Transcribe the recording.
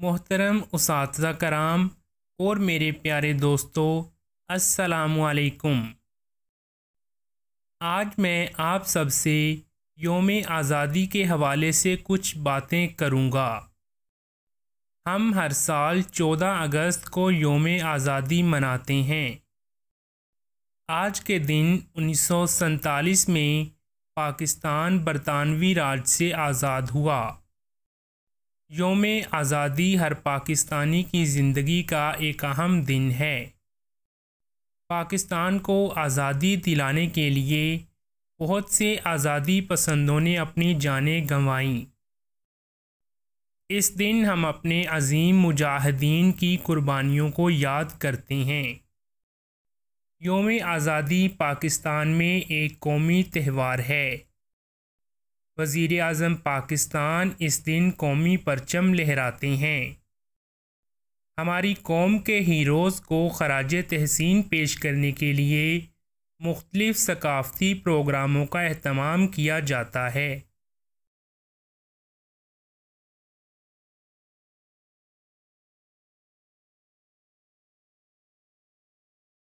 मोहतरम उस कराम और मेरे प्यारे दोस्तों असलकुम आज मैं आप सबसे योम आज़ादी के हवाले से कुछ बातें करूँगा हम हर साल 14 अगस्त को योम आज़ादी मनाते हैं आज के दिन उन्नीस में पाकिस्तान बरतानवी राज से आज़ाद हुआ योम आज़ादी हर पाकिस्तानी की ज़िंदगी का एक अहम दिन है पाकिस्तान को आज़ादी दिलाने के लिए बहुत से आज़ादी पसंदों ने अपनी जानें गंवाईं इस दिन हम अपने अजीम मुजाहिदीन की कुर्बानियों को याद करते हैं योम आज़ादी पाकिस्तान में एक कौमी त्यौहार है वज़ी अजम पाकिस्तान इस दिन कौमी परचम लहराते हैं हमारी कौम के हीरोज़ को खराज तहसीन पेश करने के लिए मुख्तलिफ़ाफ़ती प्रोग्रामों का अहतमाम किया जाता है